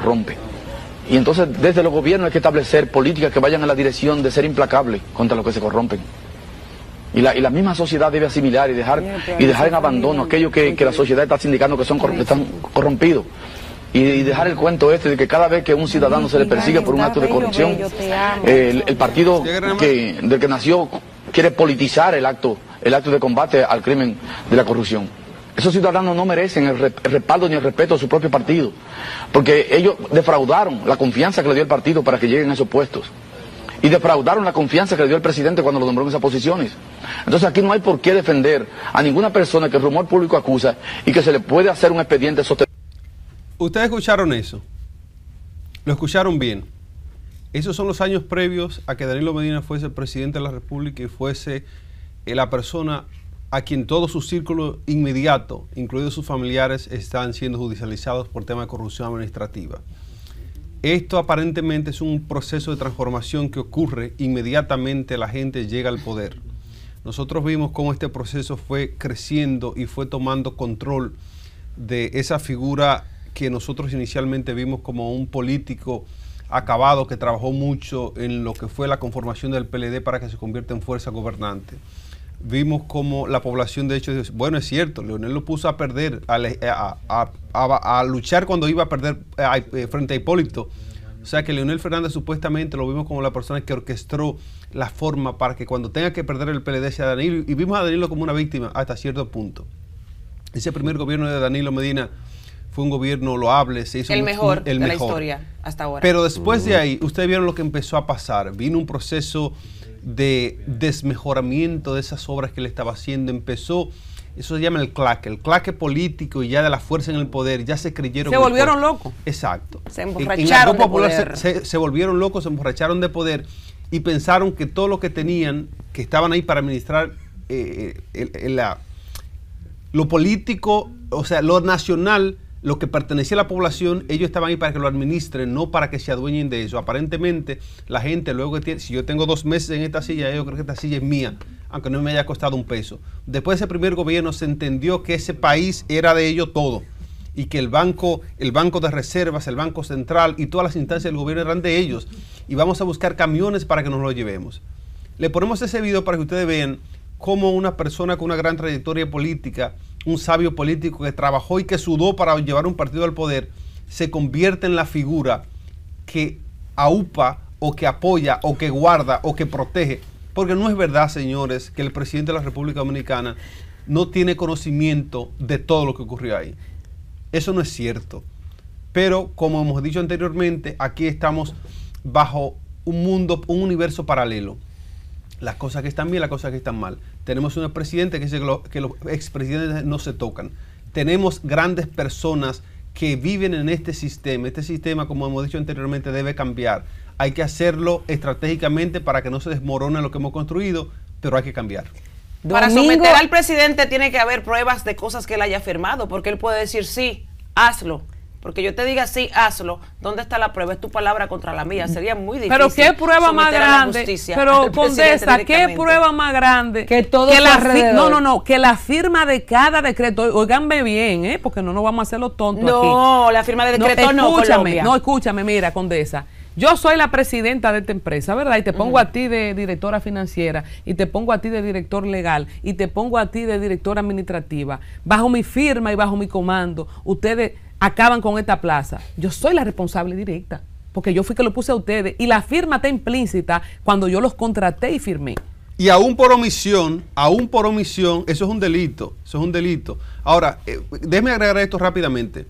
rompe Y entonces desde los gobiernos hay que establecer políticas que vayan en la dirección de ser implacables contra los que se corrompen. Y la, y la, misma sociedad debe asimilar y dejar, y dejar en abandono aquello que, la sociedad está indicando que son están corrompidos. Y, dejar el cuento este de que cada vez que un ciudadano se le persigue por un acto de corrupción, eh, el, partido que, del que nació quiere politizar el acto, el acto de combate al crimen de la corrupción esos ciudadanos no merecen el, respaldo ni el respeto de su propio partido, porque ellos defraudaron la confianza que le dio el partido para que lleguen a esos puestos. Y defraudaron la confianza que le dio el presidente cuando lo nombró en esas posiciones. Entonces aquí no hay por qué defender a ninguna persona que el rumor público acusa y que se le puede hacer un expediente sostenible. Ustedes escucharon eso. Lo escucharon bien. Esos son los años previos a que Danilo Medina fuese el presidente de la República y fuese eh, la persona a quien todo su círculo inmediato, incluidos sus familiares, están siendo judicializados por tema de corrupción administrativa. Esto aparentemente es un proceso de transformación que ocurre inmediatamente la gente llega al poder. Nosotros vimos cómo este proceso fue creciendo y fue tomando control de esa figura que nosotros inicialmente vimos como un político acabado que trabajó mucho en lo que fue la conformación del PLD para que se convierta en fuerza gobernante vimos como la población de hecho, bueno, es cierto, Leonel lo puso a perder, a, a, a, luchar cuando iba a perder eh, eh, frente a Hipólito. O sea que Leonel Fernández supuestamente lo vimos como la persona que orquestó la forma para que cuando tenga que perder el PLD sea Danilo, y vimos a Danilo como una víctima hasta cierto punto. Ese primer gobierno de Danilo Medina fue un gobierno loable, se hizo el mejor el mejor. la historia hasta ahora. Pero después de ahí, ustedes vieron lo que empezó a pasar. Vino un proceso de desmejoramiento de esas obras que le estaba haciendo. Empezó, eso se llama el claque, el claque político y ya de la fuerza en el poder, ya se creyeron. Se volvieron locos. Exacto. Se emborracharon. Se, volvieron locos, se emborracharon de poder y pensaron que todo lo que tenían, que estaban ahí para administrar eh, eh, la, lo político, o sea, lo nacional, lo que pertenecía a la población, ellos estaban ahí para que lo administren, no para que se adueñen de eso. Aparentemente, la gente luego que tiene, si yo tengo dos meses en esta silla, yo creo que esta silla es mía, aunque no me haya costado un peso. Después de ese primer gobierno se entendió que ese país era de ellos todo y que el banco, el banco de reservas, el banco central y todas las instancias del gobierno eran de ellos. Y vamos a buscar camiones para que nos lo llevemos. Le ponemos ese video para que ustedes vean cómo una persona con una gran trayectoria política un sabio político que trabajó y que sudó para llevar un partido al poder, se convierte en la figura que aupa o que apoya o que guarda o que protege. Porque no es verdad, señores, que el presidente de la República Dominicana no tiene conocimiento de todo lo que ocurrió ahí. Eso no es cierto. Pero como hemos dicho anteriormente, aquí estamos bajo un mundo, un universo paralelo las cosas que están bien, las cosas que están mal. Tenemos un presidente que dice que, que los expresidentes no se tocan. Tenemos grandes personas que viven en este sistema. Este sistema, como hemos dicho anteriormente, debe cambiar. Hay que hacerlo estratégicamente para que no se desmorone lo que hemos construido, pero hay que cambiar. Para someter al presidente tiene que haber pruebas de cosas que él haya firmado, porque él puede decir sí, hazlo porque yo te diga sí, hazlo. ¿Dónde está la prueba? Es tu palabra contra la mía. Sería muy difícil. Pero qué prueba más grande. Pero Condesa, qué prueba más grande. Que todo No, no, no. Que la firma de cada decreto. Óiganme bien, ¿eh? Porque no nos vamos a hacer los tontos no, aquí. la firma de decreto no. Escúchame, no, no escúchame, mira, Condesa. Yo soy la presidenta de esta empresa, ¿verdad? Y te pongo a ti de directora financiera, y te pongo a ti de director legal, y te pongo a ti de directora administrativa. Bajo mi firma y bajo mi comando, ustedes acaban con esta plaza, yo soy la responsable directa, porque yo fui que lo puse a ustedes y la firma está implícita cuando yo los contraté y firmé. Y aún por omisión, aún por omisión, eso es un delito, eso es un delito. Ahora, eh, déjeme agregar esto rápidamente.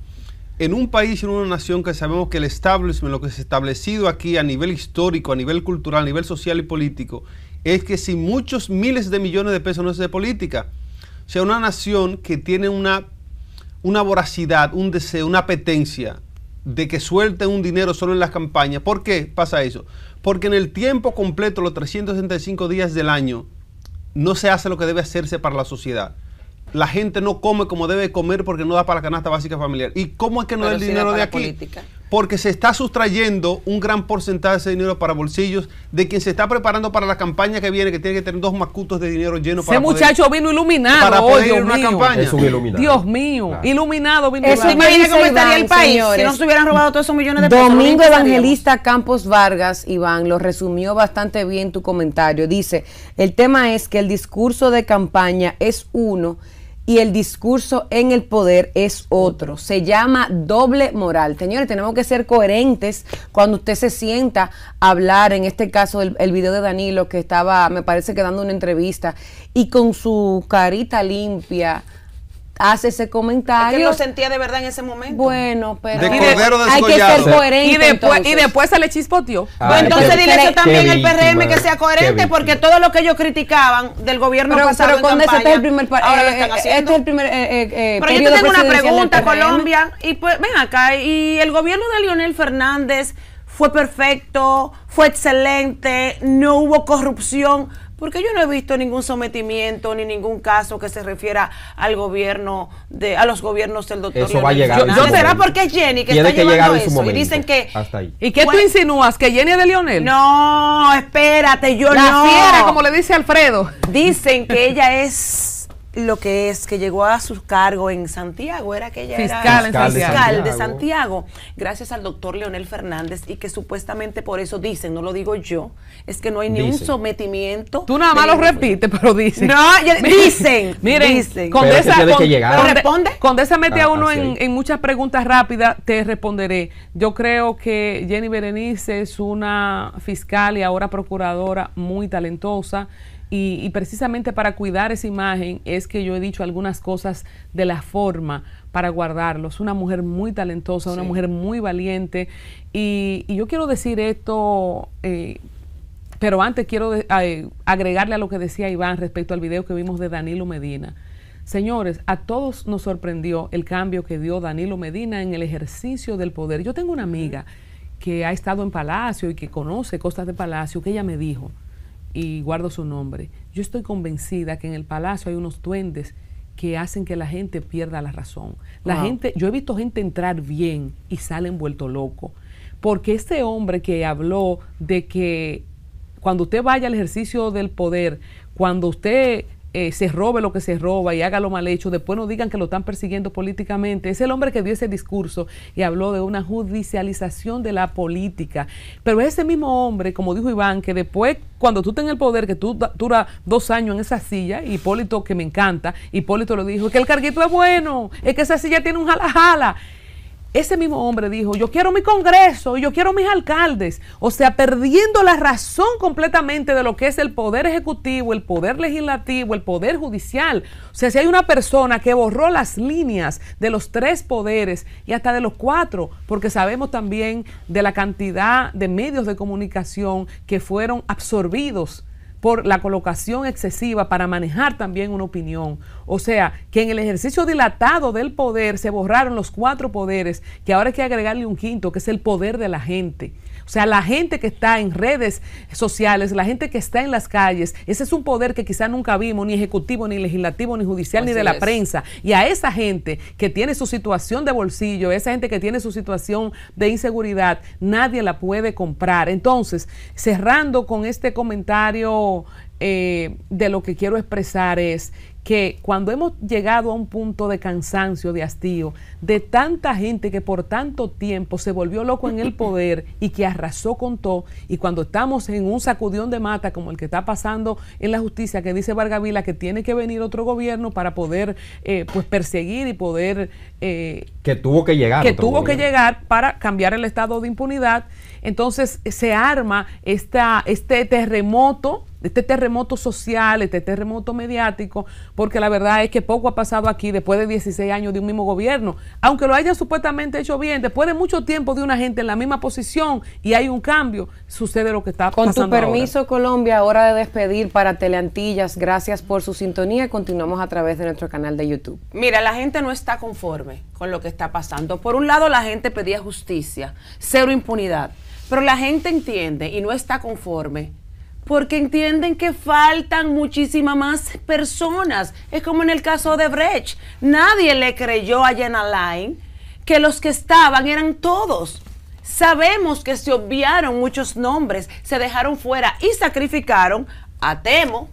En un país, en una nación que sabemos que el establishment, lo que se ha establecido aquí a nivel histórico, a nivel cultural, a nivel social y político, es que si muchos miles de millones de pesos no es de política, o sea, una nación que tiene una una voracidad, un deseo, una apetencia de que suelten un dinero solo en las campañas. ¿Por qué pasa eso? Porque en el tiempo completo, los 365 días del año, no se hace lo que debe hacerse para la sociedad. La gente no come como debe comer porque no da para la canasta básica familiar. ¿Y cómo es que no da el dinero de aquí? porque se está sustrayendo un gran porcentaje de dinero para bolsillos de quien se está preparando para la campaña que viene, que tiene que tener dos macutos de dinero lleno para Ese muchacho vino iluminado. Para poder Dios una campaña. Es iluminado. Dios mío, iluminado vino Eso cómo estaría el país si no se hubieran robado todos esos millones de pesos. Domingo Evangelista Campos Vargas, Iván, lo resumió bastante bien tu comentario. Dice, el tema es que el discurso de campaña es uno y el discurso en el poder es otro. Se llama doble moral. Señores, tenemos que ser coherentes cuando usted se sienta a hablar, en este caso el, video de Danilo que estaba, me parece que dando una entrevista y con su carita limpia hace ese comentario. lo sentía de verdad en ese momento. Bueno, pero hay que ser coherente. Y después, y después se le chispoteó. Pues entonces dile eso también al PRM que sea coherente, porque todo lo que ellos criticaban del gobierno pero, pasado este es el primer ahora eh, es eh, el eh, primer Pero yo te tengo una pregunta, Colombia, y pues ven acá, y el gobierno de Lionel Fernández fue perfecto, fue excelente, no hubo corrupción, porque yo no he visto ningún sometimiento ni ningún caso que se refiera al gobierno de a los gobiernos del doctor. Eso va a llegar. Yo, será porque es Jenny que Tiene está llevando eso y dicen que hasta ahí. ¿Y qué tú pues- insinúas que Jenny es de Lionel? No, espérate, yo no. La fiera como le dice Alfredo. Dicen que ella es lo que es que llegó a su cargo en Santiago, era que ella fiscal, era fiscal, de, Santiago. gracias al doctor Leonel Fernández, y que supuestamente por eso dicen, no lo digo yo, es que no hay ni un sometimiento. Tú nada más lo repites, pero dicen. No, dicen. Miren, dicen. Con esa, mete a ah, uno en, en, muchas preguntas rápidas, te responderé. Yo creo que Jenny Berenice es una fiscal y ahora procuradora muy talentosa. Y, precisamente para cuidar esa imagen es que yo he dicho algunas cosas de la forma para guardarlos. Una mujer muy talentosa, una mujer muy valiente. Y, yo quiero decir esto, eh, pero antes quiero eh, agregarle a lo que decía Iván respecto al video que vimos de Danilo Medina. Señores, a todos nos sorprendió el cambio que dio Danilo Medina en el ejercicio del poder. Yo tengo una amiga que ha estado en Palacio y que conoce cosas de Palacio, que ella me dijo, y guardo su nombre. Yo estoy convencida que en el palacio hay unos duendes que hacen que la gente pierda la razón. La gente, yo he visto gente entrar bien y salen vuelto loco. Porque este hombre que habló de que cuando usted vaya al ejercicio del poder, cuando usted eh, se robe lo que se roba y haga lo mal hecho, después no digan que lo están persiguiendo políticamente. Es el hombre que dio ese discurso y habló de una judicialización de la política. Pero ese mismo hombre, como dijo Iván, que después, cuando tú tengas el poder, que tú dura dos años en esa silla, Hipólito, que me encanta, Hipólito lo dijo, que el carguito es bueno, es que esa silla tiene un jala-jala ese mismo hombre dijo, yo quiero mi Congreso, yo quiero mis alcaldes, o sea, perdiendo la razón completamente de lo que es el poder ejecutivo, el poder legislativo, el poder judicial. O sea, si hay una persona que borró las líneas de los tres poderes y hasta de los cuatro, porque sabemos también de la cantidad de medios de comunicación que fueron absorbidos por la colocación excesiva para manejar también una opinión. O sea, que en el ejercicio dilatado del poder se borraron los cuatro poderes, que ahora hay que agregarle un quinto, que es el poder de la gente. O sea, la gente que está en redes sociales, la gente que está en las calles, ese es un poder que quizá nunca vimos, ni ejecutivo, ni legislativo, ni judicial, ni de la prensa. Y a esa gente que tiene su situación de bolsillo, esa gente que tiene su situación de inseguridad, nadie la puede comprar. Entonces, cerrando con este comentario eh, de lo que quiero expresar es que cuando hemos llegado a un punto de cansancio, de hastío, de tanta gente que por tanto tiempo se volvió loco en el poder y que arrasó con todo, y cuando estamos en un sacudión de mata como el que está pasando en la justicia, que dice Vargavila que tiene que venir otro gobierno para poder eh, pues perseguir y poder... Eh, que tuvo que llegar. Que tuvo que llegar para cambiar el estado de impunidad. Entonces se arma esta, este terremoto este terremoto social, este terremoto mediático, porque la verdad es que poco ha pasado aquí después de 16 años de un mismo gobierno. Aunque lo hayan supuestamente hecho bien, después de mucho tiempo de una gente en la misma posición y hay un cambio, sucede lo que está pasando. Con tu permiso, Colombia, hora de despedir para Teleantillas. Gracias por su sintonía. Continuamos a través de nuestro canal de YouTube. Mira, la gente no está conforme con lo que está pasando. Por un lado, la gente pedía justicia, cero impunidad. Pero la gente entiende y no está conforme porque entienden que faltan muchísimas más personas. Es como en el caso de Brecht. Nadie le creyó a Jenna Line que los que estaban eran todos. Sabemos que se obviaron muchos nombres, se dejaron fuera y sacrificaron a Temo,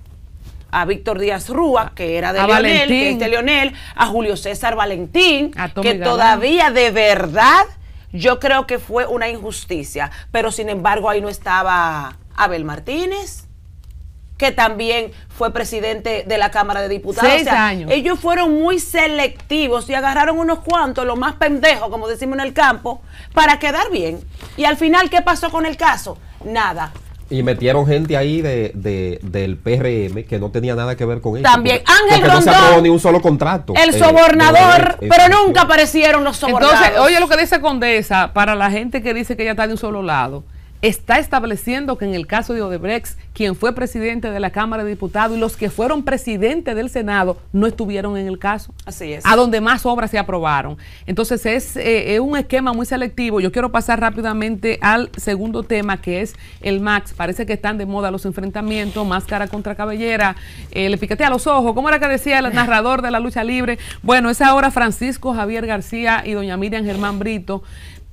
a Víctor Díaz Rúa, que era de Leonel, de Leonel, a Julio César Valentín, que todavía de verdad yo creo que fue una injusticia, pero sin embargo ahí no estaba Abel Martínez, que también fue presidente de la Cámara de Diputados. Seis años. Ellos fueron muy selectivos y agarraron unos cuantos, los más pendejos, como decimos en el campo, para quedar bien. Y al final, ¿qué pasó con el caso? Nada. Y metieron gente ahí de, del PRM que no tenía nada que ver con eso. También Ángel Rondón. No se ni un solo contrato. El eh, sobornador, eh, eh, pero nunca aparecieron los sobornados. Entonces, oye lo que dice Condesa, para la gente que dice que ella está de un solo lado está estableciendo que en el caso de Odebrecht, quien fue presidente de la Cámara de Diputados y los que fueron presidente del Senado no estuvieron en el caso. Así es. A donde más obras se aprobaron. Entonces es, eh, un esquema muy selectivo. Yo quiero pasar rápidamente al segundo tema que es el Max. Parece que están de moda los enfrentamientos, máscara contra cabellera, el eh, le piquetea los ojos. ¿Cómo era que decía el narrador de la lucha libre? Bueno, es ahora Francisco Javier García y doña Miriam Germán Brito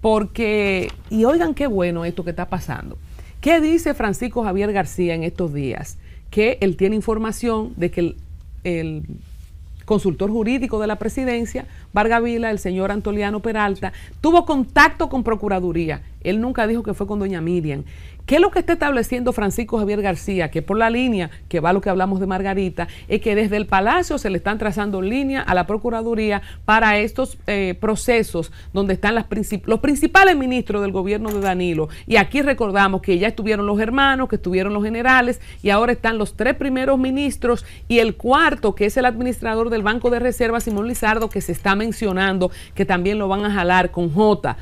porque, y oigan qué bueno esto que está pasando. ¿Qué dice Francisco Javier García en estos días? Que él tiene información de que el, consultor jurídico de la presidencia, Vargavila, el señor Antoliano Peralta, tuvo contacto con Procuraduría. Él nunca dijo que fue con doña Miriam. ¿Qué es lo que está estableciendo Francisco Javier García? Que por la línea que va lo que hablamos de Margarita, es que desde el Palacio se le están trazando línea a la Procuraduría para estos eh, procesos donde están los principales ministros del gobierno de Danilo. Y aquí recordamos que ya estuvieron los hermanos, que estuvieron los generales y ahora están los tres primeros ministros y el cuarto, que es el administrador del Banco de Reserva, Simón Lizardo, que se está mencionando, que también lo van a jalar con J.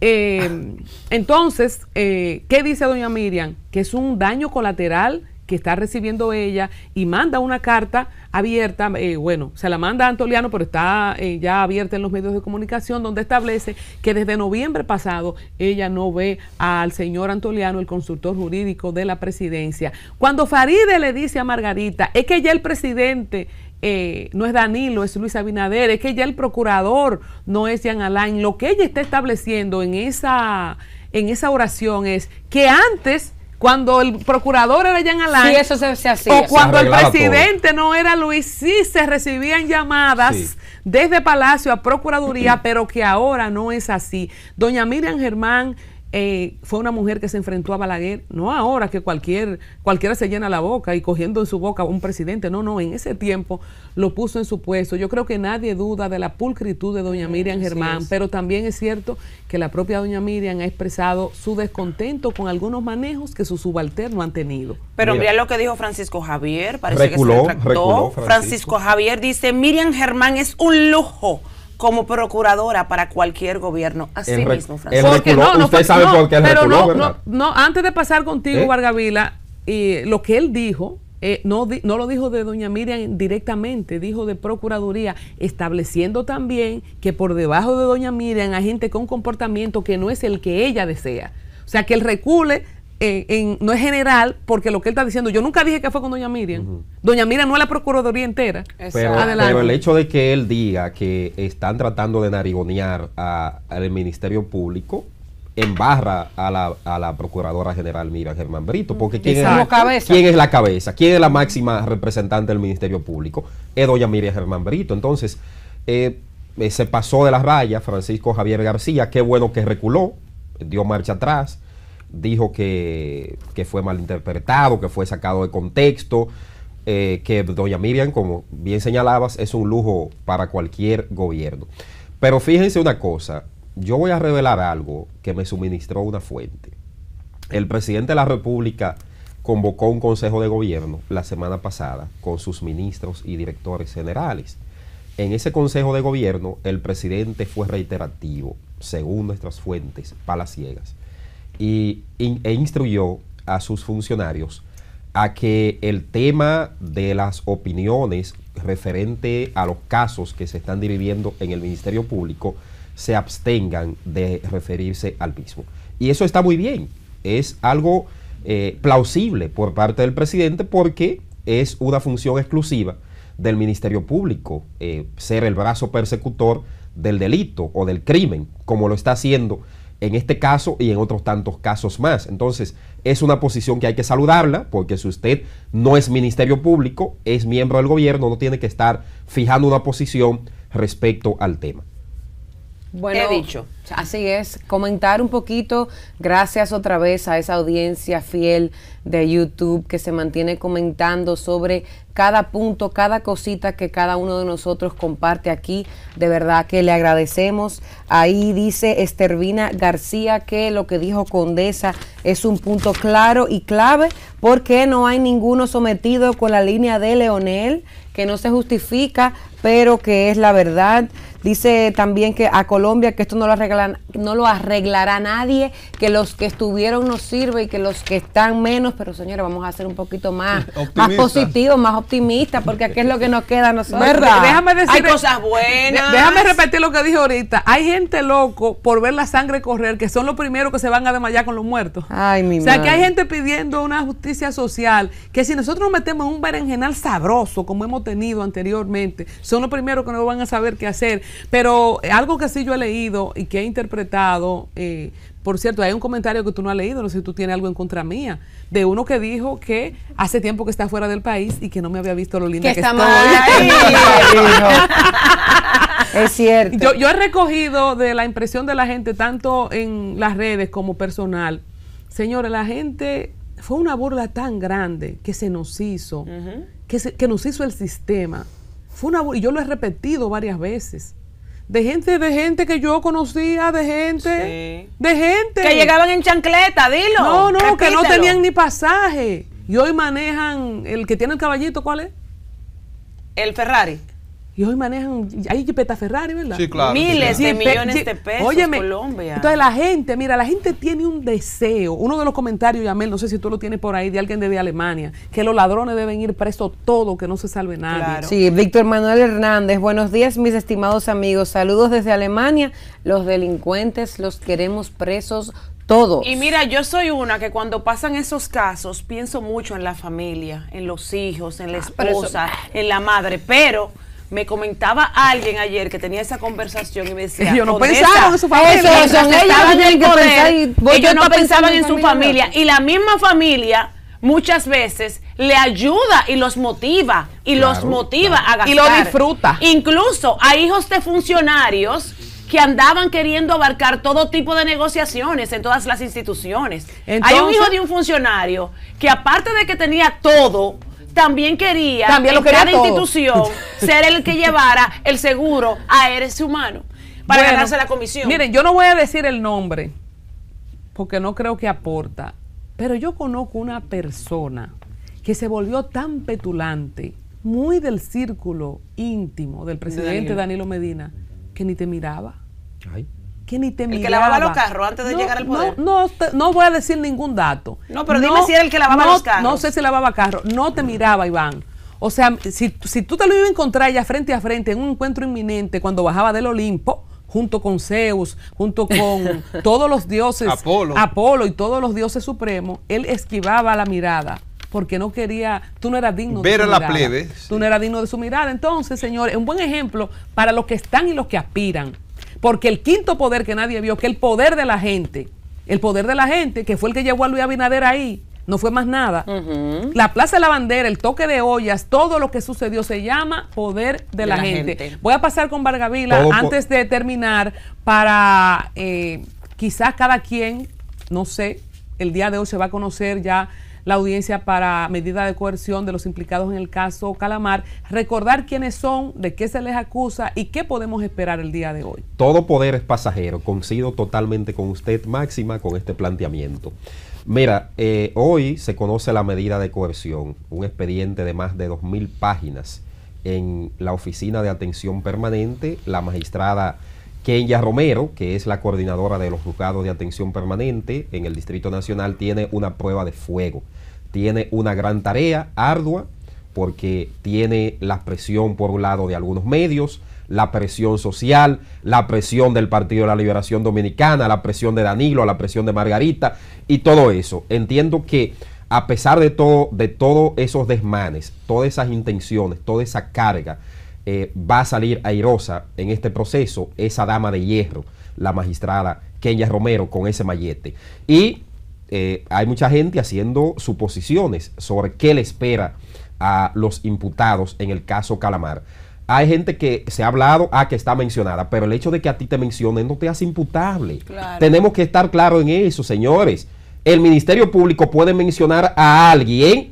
Eh, entonces, eh, ¿qué dice doña Miriam? Que es un daño colateral que está recibiendo ella y manda una carta abierta, eh, bueno, se la manda a Antoliano, pero está ya abierta en los medios de comunicación, donde establece que desde noviembre pasado ella no ve al señor Antoliano, el consultor jurídico de la presidencia. Cuando Faride le dice a Margarita, es que ya el presidente eh, no es Danilo, es Luis Abinader, es que ya el procurador no es Jean Alain. Lo que ella está estableciendo en esa, en esa oración es que antes cuando el procurador era Jean Alain. eso se, O cuando el presidente no era Luis, sí se recibían llamadas desde Palacio a Procuraduría, pero que ahora no es así. Doña Miriam Germán eh, fue una mujer que se enfrentó a Balaguer, no ahora que cualquier, cualquiera se llena la boca y cogiendo en su boca a un presidente, no, no, en ese tiempo lo puso en su puesto. Yo creo que nadie duda de la pulcritud de doña Miriam Germán, pero también es cierto que la propia doña Miriam ha expresado su descontento con algunos manejos que su subalterno han tenido. Pero mira, lo que dijo Francisco Javier, parece que se Francisco Javier dice, Miriam Germán es un lujo como procuradora para cualquier gobierno. Así mismo, Francisco. no, no, usted sabe no, por qué pero no, antes de pasar contigo, ¿Eh? Vargavila, lo que él dijo, eh, no, no, lo dijo de doña Miriam directamente, dijo de Procuraduría, estableciendo también que por debajo de doña Miriam hay gente con comportamiento que no es el que ella desea. O sea, que él recule no es general, porque lo que él está diciendo, yo nunca dije que fue con Doña Miriam. Doña Miriam no es la Procuraduría entera. Pero, el hecho de que él diga que están tratando de narigonear al Ministerio Público en barra a la, Procuradora General Miriam Germán Brito, porque ¿quién es, la, ¿quién es, la, cabeza? ¿Quién es la máxima representante del Ministerio Público? Es Doña Miriam Germán Brito. Entonces, eh, eh, se pasó de las rayas Francisco Javier García, qué bueno que reculó, dio marcha atrás dijo que, que fue malinterpretado, que fue sacado de contexto, eh, que doña Miriam, como bien señalabas, es un lujo para cualquier gobierno. Pero fíjense una cosa, yo voy a revelar algo que me suministró una fuente. El presidente de la República convocó un consejo de gobierno la semana pasada con sus ministros y directores generales. En ese consejo de gobierno el presidente fue reiterativo, según nuestras fuentes palaciegas, y, e instruyó a sus funcionarios a que el tema de las opiniones referente a los casos que se están dividiendo en el Ministerio Público se abstengan de referirse al mismo. Y eso está muy bien, es algo eh, plausible por parte del presidente porque es una función exclusiva del Ministerio Público eh, ser el brazo persecutor del delito o del crimen, como lo está haciendo en este caso y en otros tantos casos más. Entonces, es una posición que hay que saludarla, porque si usted no es ministerio público, es miembro del gobierno, no tiene que estar fijando una posición respecto al tema. Bueno, dicho. Así es, comentar un poquito, gracias otra vez a esa audiencia fiel de YouTube que se mantiene comentando sobre cada punto, cada cosita que cada uno de nosotros comparte aquí. De verdad que le agradecemos. Ahí dice Estervina García que lo que dijo Condesa es un punto claro y clave porque no hay ninguno sometido con la línea de Leonel, que no se justifica, pero que es la verdad. Dice también que a Colombia que esto no lo, arregla no lo arreglará nadie, que los que estuvieron no sirve y que los que están menos, pero señores, vamos a ser un poquito más, más positivos, más optimistas, porque aquí es lo que nos queda nosotros. ¿Verdad? Déjame Hay cosas buenas. Déjame repetir lo que dije ahorita. Hay gente loco por ver la sangre correr, que son los primeros que se van a desmayar con los muertos. Ay, mi O sea, que hay gente pidiendo una justicia social, que si nosotros nos metemos en un berenjenal sabroso, como hemos tenido anteriormente, son los primeros que no van a saber qué hacer. Pero algo que sí yo he leído y que he interpretado, eh, por cierto, hay un comentario que tú no has leído, no sé si tú tienes algo en contra mía, de uno que dijo que hace tiempo que está fuera del país y que no me había visto lo linda que, estoy. es cierto. Yo, he recogido de la impresión de la gente, tanto en las redes como personal. Señores, la gente fue una burla tan grande que se nos hizo, que, nos hizo el sistema. Fue y yo lo he repetido varias veces de gente, de gente que yo conocía, de gente, de gente. Que llegaban en chancleta, dilo. No, no, que no tenían ni pasaje. Y hoy manejan, el que tiene el caballito, ¿cuál es? El Ferrari y hoy manejan, hay peta Ferrari, ¿verdad? Sí, claro. Miles de millones de pesos en Colombia. Entonces la gente, mira, la gente tiene un deseo. Uno de los comentarios, Yamel, no sé si tú lo tienes por ahí, de alguien de Alemania, que los ladrones deben ir presos todos, que no se salve nadie. Sí, Víctor Manuel Hernández, buenos días, mis estimados amigos. Saludos desde Alemania. Los delincuentes los queremos presos todos. Y mira, yo soy una que cuando pasan esos casos pienso mucho en la familia, en los hijos, en la ah, esposa, en la madre, pero me comentaba alguien ayer que tenía esa conversación y me decía, ellos no pensaban en su familia, y no pensaban en, su familia y la misma familia muchas veces le ayuda y los motiva y los motiva a gastar y lo disfruta. Incluso a hijos de funcionarios que andaban queriendo abarcar todo tipo de negociaciones en todas las instituciones. Hay un hijo de un funcionario que aparte de que tenía todo, también quería lo quería cada institución ser el que llevara el seguro a ese humano para ganarse la comisión. Miren, yo no voy a decir el nombre porque no creo que aporta, pero yo conozco una persona que se volvió tan petulante, muy del círculo íntimo del presidente Danilo, Danilo Medina, que ni te miraba. Ay que ni te miraba. que lavaba los carros antes de llegar al poder. No, no, voy a decir ningún dato. No, pero dime si era el que lavaba los carros. No sé si lavaba carros. No te miraba, Iván. O sea, si, tú te lo ibas a encontrar ya frente a frente en un encuentro inminente cuando bajaba del Olimpo, junto con Zeus, junto con todos los dioses, Apolo. Apolo y todos los dioses supremos, él esquivaba la mirada porque no quería, tú no eras digno de su la plebe. Tú no eras digno de su mirada. Entonces, señores, un buen ejemplo para los que están y los que aspiran. Porque el quinto poder que nadie vio, que el poder de la gente, el poder de la gente, que fue el que llevó a Luis Abinader ahí, no fue más nada. La Plaza de la Bandera, el toque de ollas, todo lo que sucedió se llama poder de, la, gente. Voy a pasar con Vargavila antes de terminar para eh, quizás cada quien, no sé, el día de hoy se va a conocer ya la audiencia para medida de coerción de los implicados en el caso Calamar, recordar quiénes son, de qué se les acusa y qué podemos esperar el día de hoy. Todo poder es pasajero, coincido totalmente con usted, Máxima, con este planteamiento. Mira, eh, hoy se conoce la medida de coerción, un expediente de más de 2.000 páginas en la Oficina de Atención Permanente, la magistrada Kenya Romero, que es la coordinadora de los juzgados de atención permanente en el Distrito Nacional, tiene una prueba de fuego tiene una gran tarea, ardua, porque tiene la presión por un lado de algunos medios, la presión social, la presión del Partido de la Liberación Dominicana, la presión de Danilo, la presión de Margarita y todo eso. Entiendo que a pesar de todo, de todos esos desmanes, todas esas intenciones, toda esa carga, eh, va a salir airosa en este proceso esa dama de hierro, la magistrada Kenya Romero, con ese mallete. Y eh, hay mucha gente haciendo suposiciones sobre qué le espera a los imputados en el caso Calamar. Hay gente que se ha hablado, a ah, que está mencionada, pero el hecho de que a ti te mencionen no te hace imputable. Tenemos que estar claros en eso, señores. El Ministerio Público puede mencionar a alguien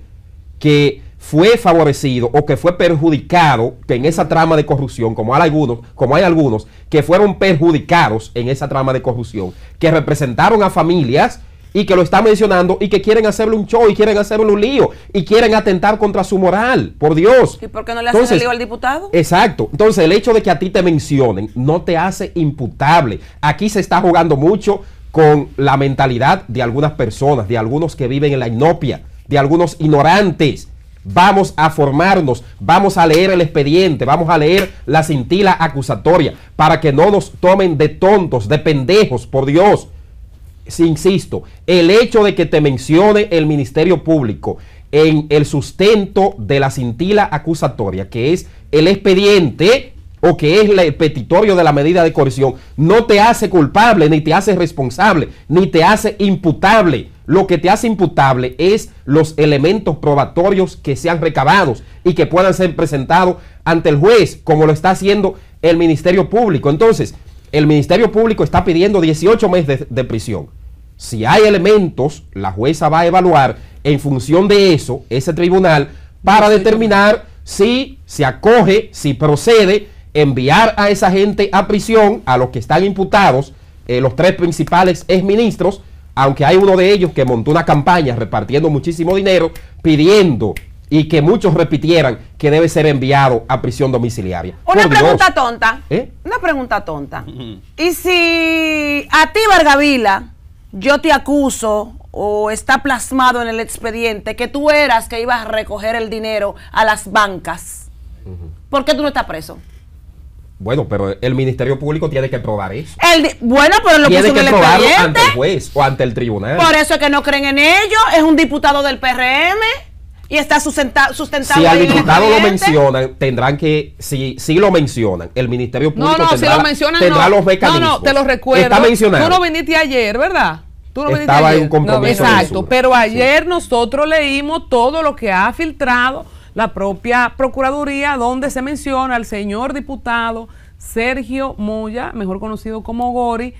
que fue favorecido o que fue perjudicado en esa trama de corrupción, como hay algunos, como hay algunos que fueron perjudicados en esa trama de corrupción, que representaron a familias y que lo está mencionando y que quieren hacerle un show y quieren hacerle un lío y quieren atentar contra su moral, por Dios. ¿Y por qué no le hacen el lío al diputado? Exacto. Entonces, el hecho de que a ti te mencionen no te hace imputable. Aquí se está jugando mucho con la mentalidad de algunas personas, de algunos que viven en la inopia, de algunos ignorantes. Vamos a formarnos, vamos a leer el expediente, vamos a leer la cintila acusatoria para que no nos tomen de tontos, de pendejos, por Dios. Si insisto, el hecho de que te mencione el Ministerio Público en el sustento de la cintila acusatoria, que es el expediente o que es el petitorio de la medida de coerción, no te hace culpable, ni te hace responsable, ni te hace imputable. Lo que te hace imputable es los elementos probatorios que sean recabados y que puedan ser presentados ante el juez, como lo está haciendo el Ministerio Público. Entonces, el Ministerio Público está pidiendo 18 meses de, prisión. Si hay elementos, la jueza va a evaluar en función de eso, ese tribunal, para determinar si se acoge, si procede enviar a esa gente a prisión, a los que están imputados, eh, los tres principales exministros, aunque hay uno de ellos que montó una campaña repartiendo muchísimo dinero, pidiendo y que muchos repitieran que debe ser enviado a prisión domiciliaria. ¿Eh? Una pregunta tonta. Una pregunta tonta. ¿Y si a ti, Vargavila, yo te acuso o está plasmado en el expediente que tú eras que ibas a recoger el dinero a las bancas? ¿Por qué tú no estás preso? Bueno, pero el Ministerio Público tiene que probar eso. bueno, pero lo tiene que le el probarlo ante el juez o ante el tribunal. Por eso es que no creen en ello Es un diputado del PRM y está sustentado. sustentado si al diputado lo mencionan, tendrán que, si, si lo mencionan, el Ministerio Público no, no, tendrá los mecanismos. No, no, te lo recuerdo. Tú no viniste ayer, ¿verdad? Tú no viniste un compromiso. exacto, pero ayer nosotros leímos todo lo que ha filtrado la propia Procuraduría, donde se menciona al señor diputado Sergio Moya, mejor conocido como Gori,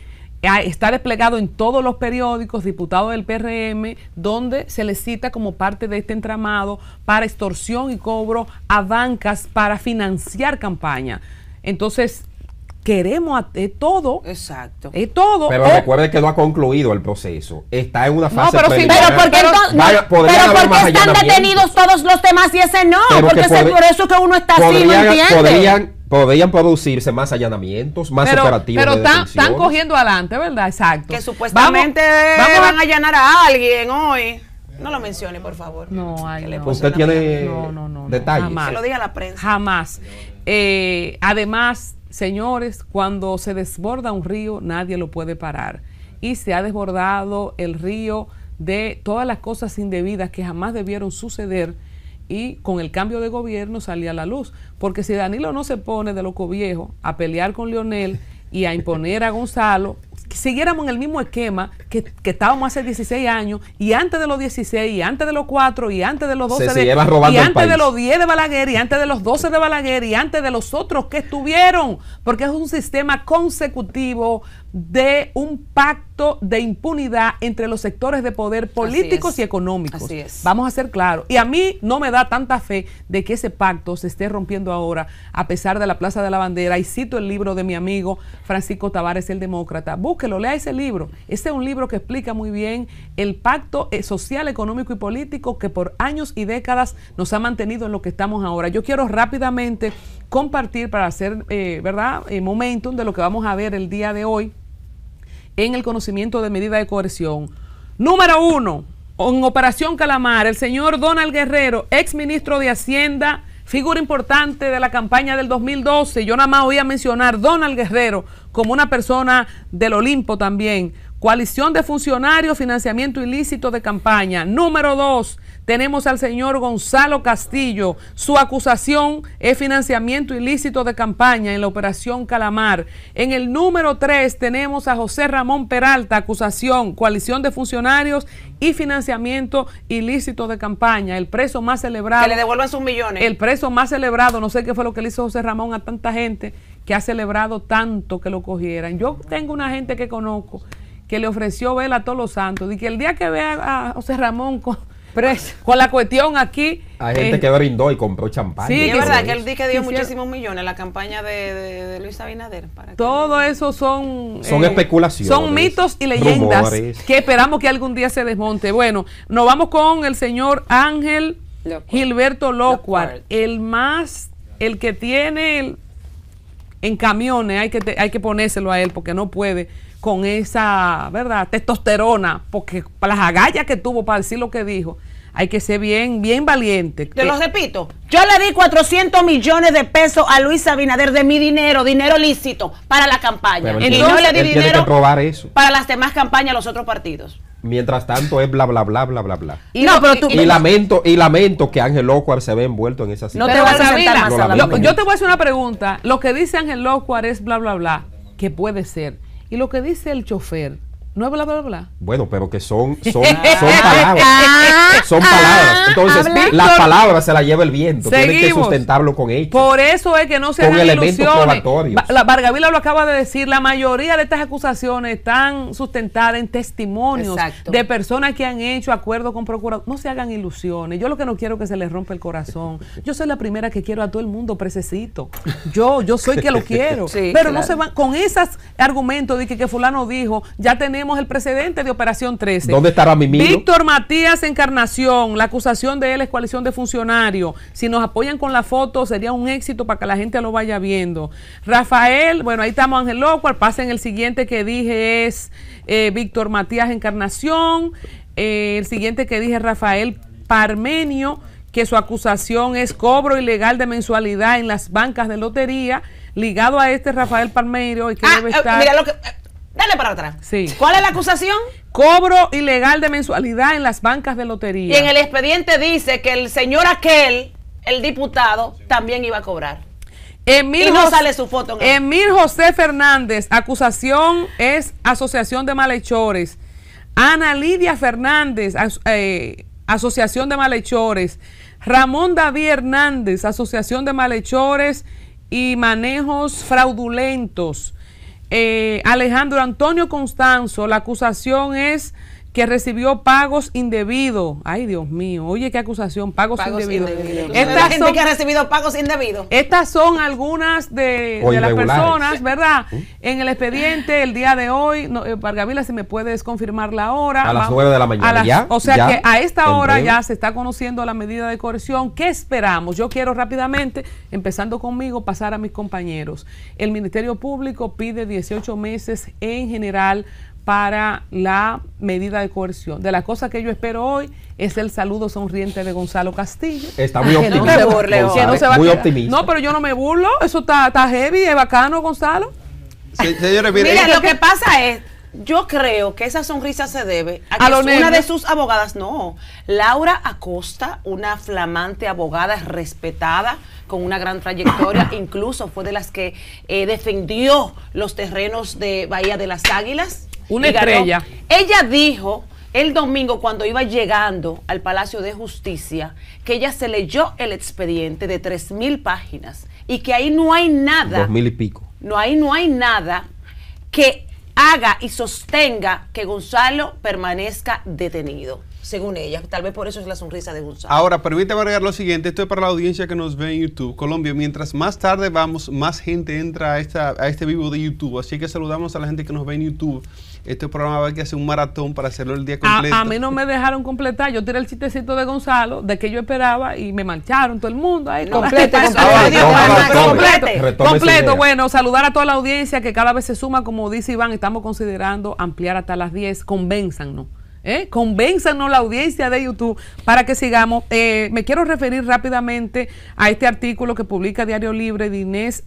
eh, ah, está desplegado en todos los periódicos, diputados del PRM, donde se le cita como parte de este entramado para extorsión y cobro a bancas para financiar campaña. Entonces, queremos eh, todo. Exacto. Es todo. Pero recuerde que no ha concluido el proceso. Está en una fase. No, pero, sí, pero porque están detenidos todos los demás y ese no? porque por eso que uno está así, ¿no entiende? Podrían producirse más allanamientos, más operativos. Pero están cogiendo adelante, ¿verdad? Exacto. Que supuestamente vamos, van a allanar a alguien hoy. No lo mencione, por favor. No, no. Usted tiene no, no, no, detalles. Jamás. lo diga la prensa. Jamás. Eh, además, señores, cuando se desborda un río, nadie lo puede parar. Y se ha desbordado el río de todas las cosas indebidas que jamás debieron suceder y con el cambio de gobierno salía la luz. Porque si Danilo no se pone de loco viejo a pelear con Leonel y a imponer a Gonzalo, siguiéramos en el mismo esquema que, estábamos hace 16 años y antes de los 16 y antes de los 4 y antes de los 12 de, y antes de los 10 de Balaguer y antes de los 12 de Balaguer y antes de los otros que estuvieron, porque es un sistema consecutivo, de un pacto de impunidad entre los sectores de poder políticos y económicos. Vamos a ser claros. Y a mí no me da tanta fe de que ese pacto se esté rompiendo ahora, a pesar de la Plaza de la Bandera. Y cito el libro de mi amigo Francisco Tavares, el demócrata. Búsquelo, lea ese libro. Ese es un libro que explica muy bien el pacto eh, social, económico y político que por años y décadas nos ha mantenido en lo que estamos ahora. Yo quiero rápidamente compartir para hacer, eh, ¿verdad?, eh, momentum de lo que vamos a ver el día de hoy en el conocimiento de medida de coerción. Número uno, en Operación Calamar, el señor Donald Guerrero, ex ministro de Hacienda, figura importante de la campaña del 2012. Yo nada más oía mencionar Donald Guerrero como una persona del Olimpo también. Coalición de Funcionarios, Financiamiento Ilícito de Campaña. Número dos, tenemos al señor Gonzalo Castillo. Su acusación es financiamiento ilícito de campaña en la Operación Calamar. En el número tres tenemos a José Ramón Peralta, acusación, coalición de funcionarios y financiamiento ilícito de campaña. El preso más celebrado. Que le devuelvan sus millones. El preso más celebrado, no sé qué fue lo que le hizo José Ramón a tanta gente que ha celebrado tanto que lo cogieran. Yo tengo una gente que conozco que le ofreció vela a todos los santos. Y que el día que vea a José Ramón con, la cuestión aquí. Hay gente que eh, brindó y compró champán. Sí, es verdad que él día que dio muchísimos millones la campaña de, de, Luis Abinader. todo eso son. Son eh, especulaciones. Son mitos y leyendas que esperamos que algún día se desmonte. Bueno, nos vamos con el señor Ángel Gilberto Locuar, el más. El que tiene en camiones, hay que, hay que ponérselo a él porque no puede con esa, ¿verdad?, testosterona, porque para las agallas que tuvo para decir lo que dijo, hay que ser bien, bien valiente. Te lo eh, repito, yo le di 400 millones de pesos a Luis Abinader de mi dinero, dinero lícito, para la campaña. y no le di dinero para las demás campañas los otros partidos. Mientras tanto es bla bla bla bla bla bla. Y, lamento y lamento que Ángel Locuar se ve envuelto en esa situación. No te vas a sentar más Yo te voy a hacer una pregunta. Lo que dice Ángel Locuar es bla bla bla, ¿qué puede ser lo que dice el chofer no es bla, bla, bla. Bueno, pero que son, son, palabras. Ah, son palabras. Ah, Entonces, las palabras se las lleva el viento. Tienen que sustentarlo con hechos. Por eso es que no se hagan ilusiones. La Vargavila lo acaba de decir, la mayoría de estas acusaciones están sustentadas en testimonios de personas que han hecho acuerdos con procuradores. No se hagan ilusiones. Yo lo que no quiero es que se les rompa el corazón. Yo soy la primera que quiero a todo el mundo prececito. Yo, yo soy que lo quiero. pero no se van con esos argumentos de que, que fulano dijo, ya tenemos el precedente de Operación 13. ¿Dónde estará mi Víctor Matías Encarnación, la acusación de él es coalición de funcionarios. Si nos apoyan con la foto, sería un éxito para que la gente lo vaya viendo. Rafael, bueno, ahí estamos, Ángel Pasa Pasen el siguiente que dije es eh, Víctor Matías Encarnación. Eh, el siguiente que dije Rafael Parmenio que su acusación es cobro ilegal de mensualidad en las bancas de lotería ligado a este Rafael Palmeiro ah, eh, Mira lo que, Dale para atrás. Sí. ¿Cuál es la acusación? Cobro ilegal de mensualidad en las bancas de lotería. Y en el expediente dice que el señor aquel, el diputado, también iba a cobrar. Emil y no sale su foto. En Emil José Fernández, acusación es asociación de malhechores. Ana Lidia Fernández, eh, asociación de malhechores. Ramón David Hernández, asociación de malhechores y manejos fraudulentos. Eh, Alejandro Antonio Constanzo, la acusación es que recibió pagos indebidos. Ay, Dios mío, oye, qué acusación, pagos, indebidos. Esta gente que ha recibido pagos indebidos. Estas son algunas de, las personas, ¿verdad? En el expediente, el día de hoy, no, eh, si me puedes confirmar la hora. A las nueve de la mañana. o sea que a esta hora ya se está conociendo la medida de coerción. ¿Qué esperamos? Yo quiero rápidamente, empezando conmigo, pasar a mis compañeros. El Ministerio Público pide 18 meses en general para la medida de coerción. De la cosa que yo espero hoy es el saludo sonriente de Gonzalo Castillo. Está muy optimista. No pero yo no me burlo. Eso está, está heavy, es bacano, Gonzalo. Mira, lo que pasa es, yo creo que esa sonrisa se debe a, que una de sus abogadas, no, Laura Acosta, una flamante abogada respetada con una gran trayectoria, incluso fue de las que eh, defendió los terrenos de Bahía de las Águilas una estrella. Ella dijo el domingo cuando iba llegando al Palacio de Justicia que ella se leyó el expediente de tres mil páginas y que ahí no hay nada. Dos mil y pico. No, no hay nada que haga y sostenga que Gonzalo permanezca detenido según ella. Tal vez por eso es la sonrisa de Gonzalo. Ahora, permíteme agregar lo siguiente. Esto es para la audiencia que nos ve en YouTube, Colombia. Mientras más tarde vamos, más gente entra a, esta, a este vivo de YouTube. Así que saludamos a la gente que nos ve en YouTube este programa va a que hacer un maratón para hacerlo el día completo. A, mí no me dejaron completar. Yo tiré el chistecito de Gonzalo, de que yo esperaba y me marcharon todo el mundo. Ahí, completo, completo, completo. Bueno, saludar a toda la audiencia que cada vez se suma, como dice Iván, estamos considerando ampliar hasta las 10. Convénzanos. ¿Eh? Convénzanos la audiencia de YouTube para que sigamos. Eh, me quiero referir rápidamente a este artículo que publica Diario Libre de Inés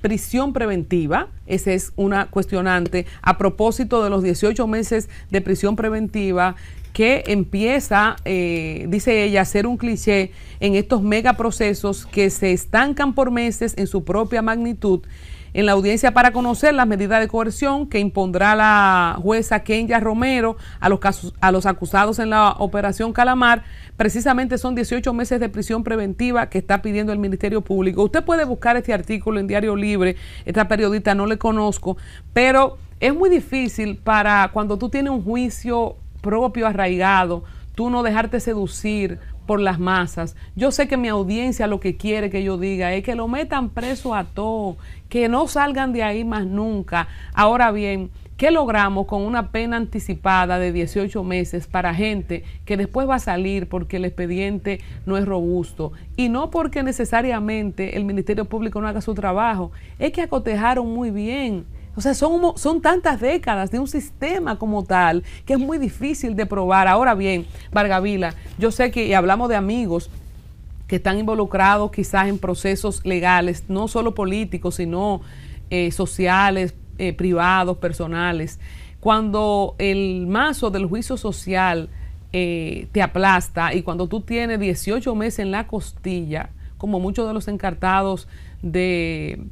prisión preventiva, esa es una cuestionante a propósito de los 18 meses de prisión preventiva que empieza, eh, dice ella, a ser un cliché en estos megaprocesos que se estancan por meses en su propia magnitud en la audiencia para conocer las medidas de coerción que impondrá la jueza Kenya Romero a los, a los acusados en la operación Calamar. Precisamente son 18 meses de prisión preventiva que está pidiendo el Ministerio Público. Usted puede buscar este artículo en Diario Libre, esta periodista no le conozco, pero es muy difícil para cuando tú tienes un juicio propio, arraigado, tú no dejarte seducir por las masas. Yo sé que mi audiencia lo que quiere que yo diga es que lo metan preso a todos, que no salgan de ahí más nunca. Ahora bien, ¿Qué logramos con una pena anticipada de 18 meses para gente que después va a salir porque el expediente no es robusto? Y no porque necesariamente el Ministerio Público no haga su trabajo, es que acotejaron muy bien o sea, son, tantas décadas de un sistema como tal que es muy difícil de probar. Ahora bien, Vargavila, yo sé que hablamos de amigos que están involucrados quizás en procesos legales, no solo políticos, sino eh, sociales, eh, privados, personales. Cuando el mazo del juicio social eh, te aplasta y cuando tú tienes 18 meses en la costilla, como muchos de los encartados de,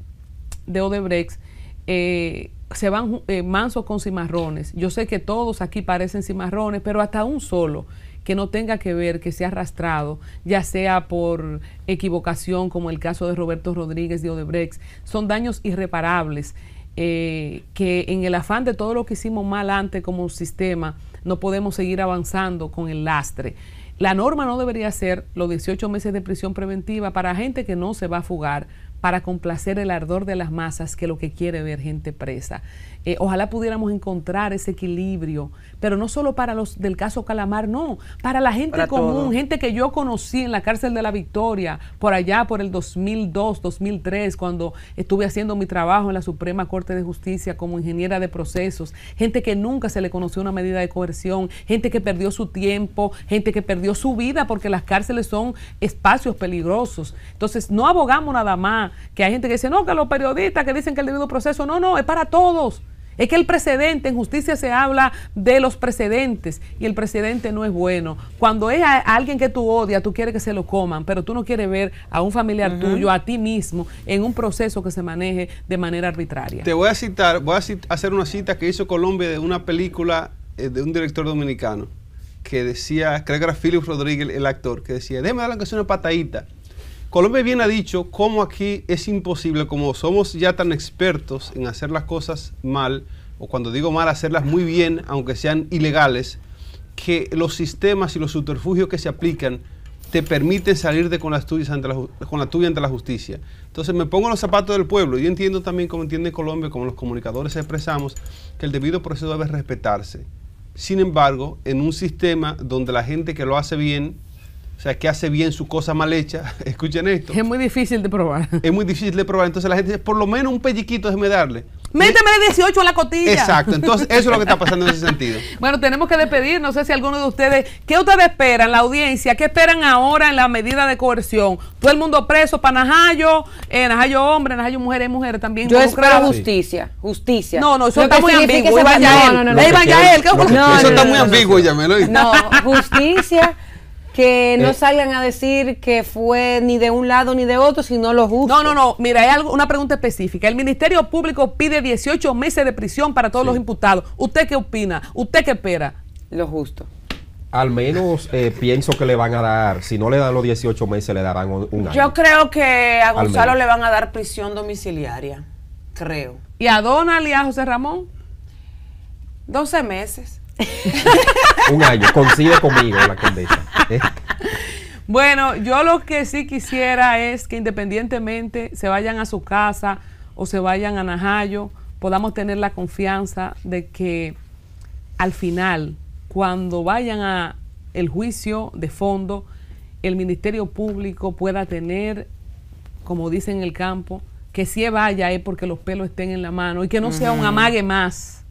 de Odebrecht, eh, se van eh, mansos con cimarrones. Yo sé que todos aquí parecen cimarrones, pero hasta un solo que no tenga que ver, que sea arrastrado, ya sea por equivocación, como el caso de Roberto Rodríguez de Odebrecht, son daños irreparables eh, que en el afán de todo lo que hicimos mal antes como sistema, no podemos seguir avanzando con el lastre. La norma no debería ser los 18 meses de prisión preventiva para gente que no se va a fugar, para complacer el ardor de las masas que lo que quiere ver gente presa. Eh, ojalá pudiéramos encontrar ese equilibrio, pero no solo para los del caso Calamar, no, para la gente común, gente que yo conocí en la cárcel de la Victoria, por allá por el 2002, 2003, cuando estuve haciendo mi trabajo en la Suprema Corte de Justicia como ingeniera de procesos, gente que nunca se le conoció una medida de coerción, gente que perdió su tiempo, gente que perdió su vida porque las cárceles son espacios peligrosos. Entonces, no abogamos nada más que hay gente que dice, no, que los periodistas que dicen que el debido proceso, no, no, es para todos. Es que el precedente, en justicia se habla de los precedentes y el precedente no es bueno. Cuando es a alguien que tú odias, tú quieres que se lo coman, pero tú no quieres ver a un familiar tuyo, a ti mismo, en un proceso que se maneje de manera arbitraria. Te voy a citar, voy a hacer una cita que hizo Colombia de una película eh, de un director dominicano que decía, creo que era Philip Rodríguez el actor, que decía, déme la que es una patadita. Colombia bien ha dicho cómo aquí es imposible, como somos ya tan expertos en hacer las cosas mal, o cuando digo mal, hacerlas muy bien, aunque sean ilegales, que los sistemas y los subterfugios que se aplican te permiten salir con, las tuyas ante la, con la tuya ante la justicia. Entonces me pongo en los zapatos del pueblo. Yo entiendo también, como entiende Colombia, como los comunicadores expresamos, que el debido proceso debe respetarse. Sin embargo, en un sistema donde la gente que lo hace bien o sea, que hace bien su cosa mal hecha. Escuchen esto. Es muy difícil de probar. Es muy difícil de probar. Entonces la gente dice, por lo menos un pelliquito déjeme darle. Méteme 18 a la cotilla. Exacto. Entonces, eso es lo que está pasando en ese sentido. Bueno, tenemos que despedir. No sé si alguno de ustedes, ¿qué ustedes esperan? La audiencia, ¿qué esperan ahora en la medida de coerción? Todo el mundo preso, panajayo, Najayo, eh, najayo hombre, najayo mujer y mujer también. Yo espero justicia, justicia. No, no, eso está muy ambiguo. No, no, no. Eso está muy ambiguo, ya me lo No, justicia que no eh. salgan a decir que fue ni de un lado ni de otro, sino lo justo. No, no, no. Mira, hay algo, una pregunta específica. El Ministerio Público pide 18 meses de prisión para todos los imputados. ¿Usted qué opina? ¿Usted qué espera? Lo justo. Al menos eh, pienso que le van a dar, si no le dan los 18 meses, le darán un, año. Yo creo que a Gonzalo le van a dar prisión domiciliaria, creo. ¿Y a Donald y a José Ramón? 12 meses. un año, consigue conmigo la condesa. Bueno, yo lo que sí quisiera es que independientemente se vayan a su casa o se vayan a Najayo, podamos tener la confianza de que al final, cuando vayan a el juicio de fondo, el Ministerio Público pueda tener, como dicen en el campo, que si vaya es eh, porque los pelos estén en la mano y que no sea un amague más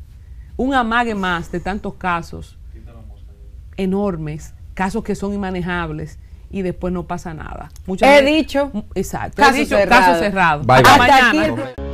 un amague más de tantos casos enormes, casos que son inmanejables y después no pasa nada. he dicho. Exacto. he dicho, caso cerrado. Hasta